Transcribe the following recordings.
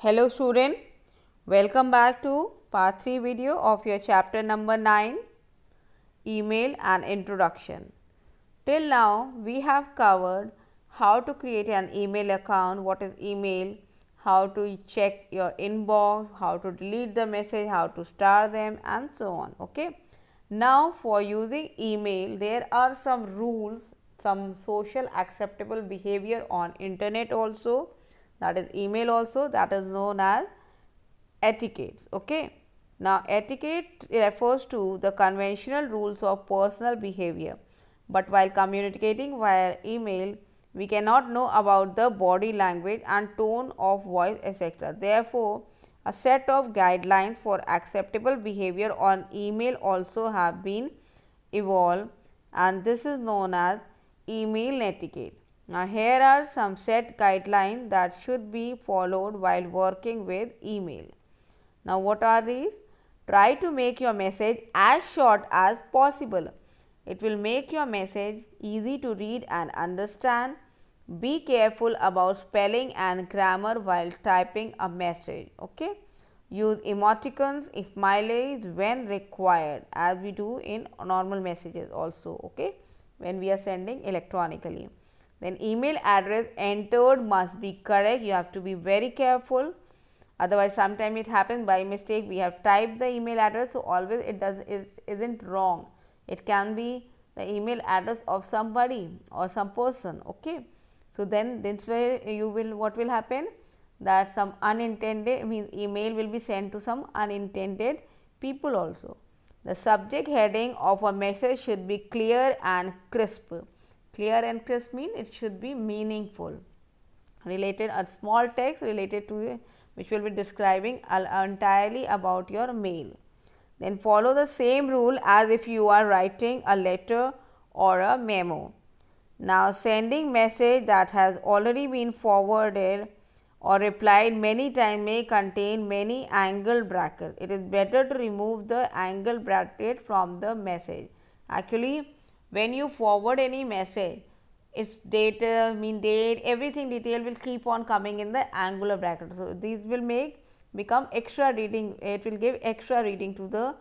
Hello student, welcome back to part 3 video of your chapter number 9 email and introduction. Till now we have covered how to create an email account, what is email, how to check your inbox, how to delete the message, how to star them and so on. Okay. Now for using email there are some rules, some social acceptable behavior on internet also that is email also that is known as etiquettes. Okay. Now, etiquette refers to the conventional rules of personal behavior, but while communicating via email, we cannot know about the body language and tone of voice etc. Therefore, a set of guidelines for acceptable behavior on email also have been evolved and this is known as email etiquette. Now, here are some set guidelines that should be followed while working with email. Now, what are these? Try to make your message as short as possible. It will make your message easy to read and understand. Be careful about spelling and grammar while typing a message. Okay? Use emoticons if is when required as we do in normal messages also. Okay? When we are sending electronically then email address entered must be correct you have to be very careful otherwise sometimes it happens by mistake we have typed the email address so always it does it isn't wrong it can be the email address of somebody or some person okay so then this way you will what will happen that some unintended means email will be sent to some unintended people also the subject heading of a message should be clear and crisp Clear and crisp mean it should be meaningful. Related a small text related to which will be describing entirely about your mail. Then follow the same rule as if you are writing a letter or a memo. Now, sending message that has already been forwarded or replied many times may contain many angle bracket. It is better to remove the angle bracket from the message. Actually, when you forward any message its data, mean date, everything detail will keep on coming in the angular bracket. So, these will make become extra reading, it will give extra reading to the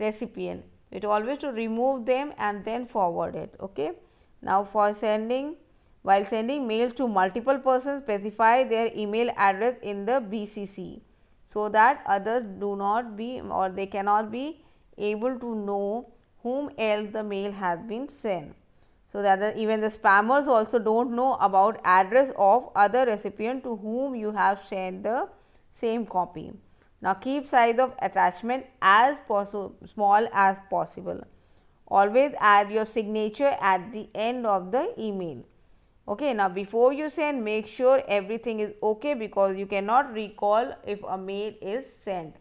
recipient. It always to remove them and then forward it. Okay. Now, for sending, while sending mail to multiple persons, specify their email address in the BCC. So, that others do not be or they cannot be able to know whom else the mail has been sent. So, that the, even the spammers also do not know about address of other recipient to whom you have sent the same copy. Now, keep size of attachment as small as possible. Always add your signature at the end of the email. Okay, now before you send, make sure everything is okay because you cannot recall if a mail is sent.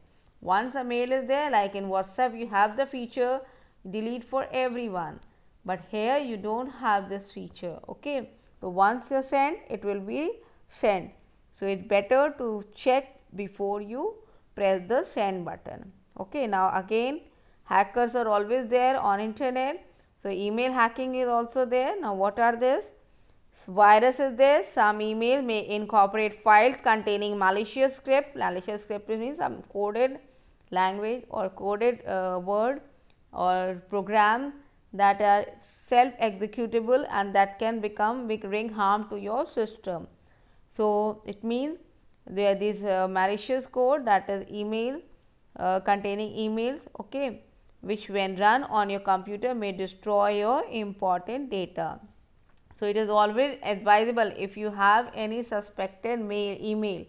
Once a mail is there, like in WhatsApp, you have the feature delete for everyone but here you don't have this feature okay so once you send it will be sent. so it's better to check before you press the send button okay now again hackers are always there on internet so email hacking is also there now what are this Viruses virus is there some email may incorporate files containing malicious script malicious script means some coded language or coded uh, word or program that are self executable and that can become bring harm to your system. So, it means there this uh, malicious code that is email uh, containing emails okay, which when run on your computer may destroy your important data. So, it is always advisable if you have any suspected mail email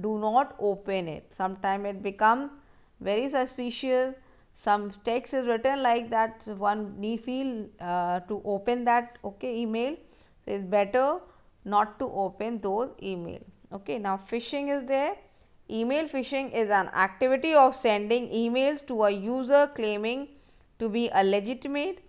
do not open it. Sometimes it become very suspicious some text is written like that one need feel uh, to open that okay email so it's better not to open those email okay now phishing is there email phishing is an activity of sending emails to a user claiming to be a legitimate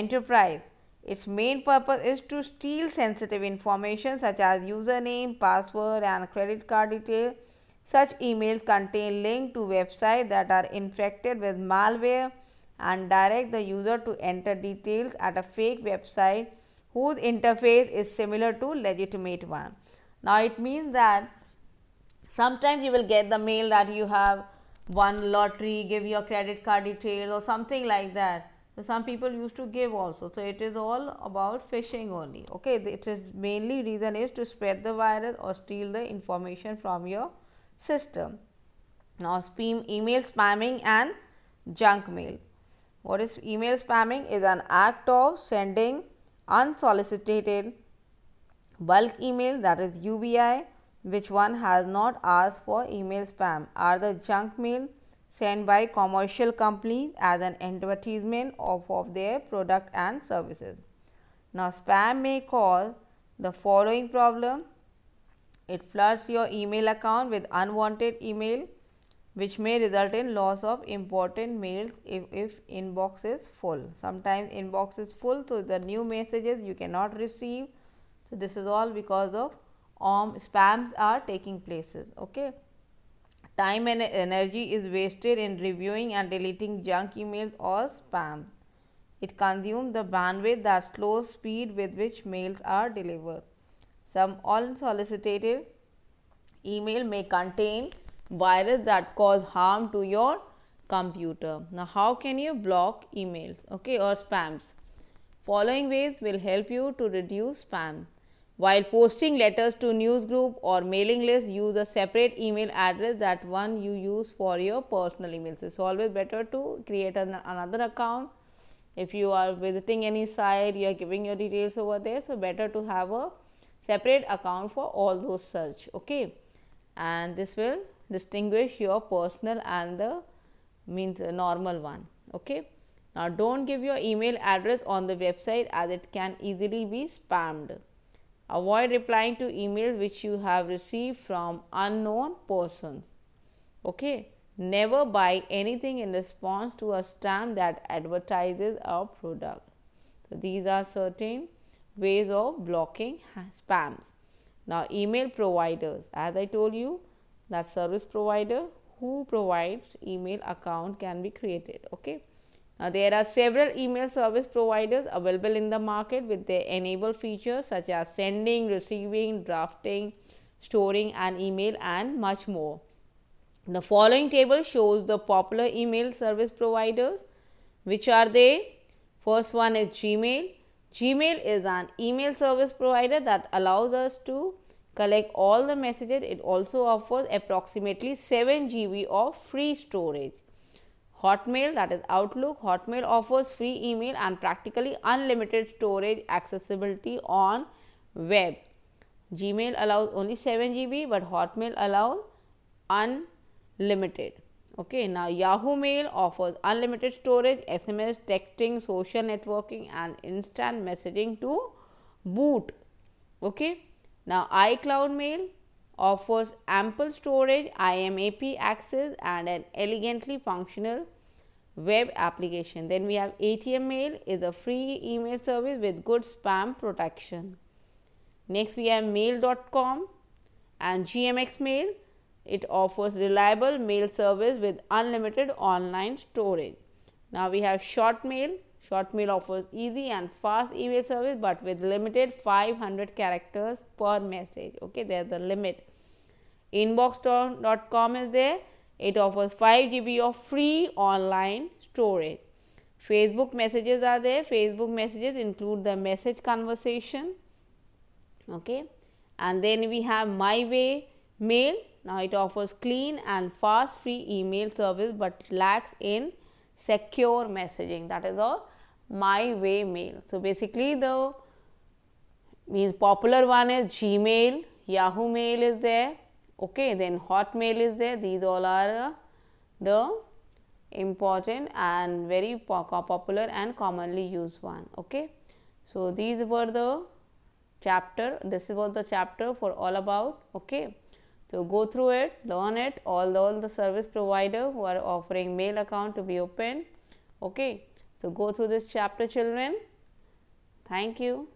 enterprise its main purpose is to steal sensitive information such as username password and credit card details such emails contain link to websites that are infected with malware and direct the user to enter details at a fake website whose interface is similar to legitimate one. Now, it means that sometimes you will get the mail that you have won lottery, give your credit card details or something like that. So, some people used to give also. So, it is all about phishing only. Okay, it is mainly reason is to spread the virus or steal the information from your system. Now, spam email spamming and junk mail. What is email spamming? Is an act of sending unsolicited bulk email that is UBI which one has not asked for email spam are the junk mail sent by commercial companies as an advertisement of, of their product and services. Now, spam may cause the following problem it floods your email account with unwanted email which may result in loss of important mails if, if inbox is full. Sometimes inbox is full, so the new messages you cannot receive. So, this is all because of um, spams are taking places. Okay. Time and energy is wasted in reviewing and deleting junk emails or spam. It consumes the bandwidth that slows speed with which mails are delivered. Some unsolicited email may contain virus that cause harm to your computer. Now, how can you block emails okay, or spams? Following ways will help you to reduce spam. While posting letters to news group or mailing list, use a separate email address that one you use for your personal emails. It's always better to create an, another account. If you are visiting any site, you are giving your details over there. So, better to have a separate account for all those search okay and this will distinguish your personal and the means uh, normal one okay now don't give your email address on the website as it can easily be spammed avoid replying to email which you have received from unknown persons okay never buy anything in response to a stamp that advertises a product so these are certain ways of blocking spams. Now, email providers, as I told you, that service provider who provides email account can be created. Okay. Now, there are several email service providers available in the market with their enable features such as sending, receiving, drafting, storing an email and much more. The following table shows the popular email service providers. Which are they? First one is Gmail, Gmail is an email service provider that allows us to collect all the messages. It also offers approximately 7 GB of free storage. Hotmail that is Outlook, Hotmail offers free email and practically unlimited storage accessibility on web. Gmail allows only 7 GB but Hotmail allows unlimited. Okay, now Yahoo Mail offers unlimited storage, SMS, texting, social networking and instant messaging to boot. Okay. Now, iCloud Mail offers ample storage, IMAP access and an elegantly functional web application. Then we have ATM Mail is a free email service with good spam protection. Next we have mail.com and GMX Mail it offers reliable mail service with unlimited online storage. Now, we have Shortmail. Shortmail offers easy and fast email service but with limited 500 characters per message. Okay, there's the limit. Inbox.com is there. It offers 5 GB of free online storage. Facebook messages are there. Facebook messages include the message conversation. Okay. And then we have my way mail now it offers clean and fast free email service but lacks in secure messaging that is a my way mail. So basically the means popular one is Gmail, Yahoo mail is there, okay then Hotmail is there these all are uh, the important and very popular and commonly used one okay. So these were the chapter this was the chapter for all about okay. So, go through it, learn it, all, all the service provider who are offering mail account to be open. Okay. So, go through this chapter children. Thank you.